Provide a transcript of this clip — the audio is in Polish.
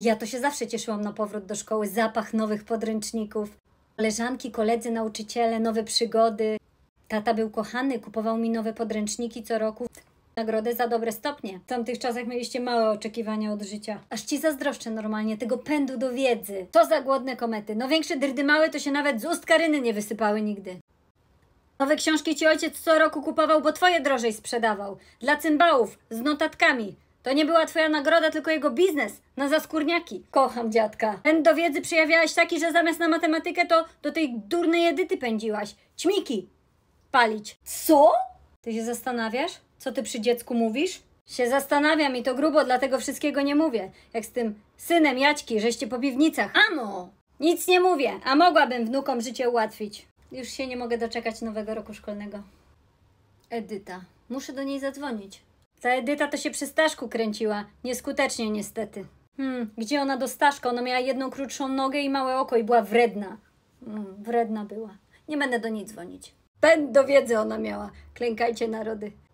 Ja to się zawsze cieszyłam na powrót do szkoły, zapach nowych podręczników, koleżanki, koledzy, nauczyciele, nowe przygody. Tata był kochany, kupował mi nowe podręczniki co roku. Nagrodę za dobre stopnie. W tamtych czasach mieliście małe oczekiwania od życia. Aż ci zazdroszczę normalnie tego pędu do wiedzy. To za głodne komety. No większe małe to się nawet z ust Karyny nie wysypały nigdy. Nowe książki ci ojciec co roku kupował, bo twoje drożej sprzedawał. Dla cymbałów, z notatkami. To nie była twoja nagroda, tylko jego biznes na zaskórniaki. Kocham dziadka. Ten do wiedzy przejawiałaś taki, że zamiast na matematykę to do tej durnej Edyty pędziłaś. Ćmiki palić. Co? Ty się zastanawiasz, co ty przy dziecku mówisz? Się zastanawiam i to grubo, dlatego wszystkiego nie mówię. Jak z tym synem Jaćki, żeście po piwnicach. Amo! Nic nie mówię, a mogłabym wnukom życie ułatwić. Już się nie mogę doczekać nowego roku szkolnego. Edyta. Muszę do niej zadzwonić. Ta Edyta to się przy Staszku kręciła. Nieskutecznie niestety. Hmm, gdzie ona do Staszka? Ona miała jedną krótszą nogę i małe oko i była wredna. Hmm, wredna była. Nie będę do niej dzwonić. Pęd do wiedzy ona miała. Klękajcie narody.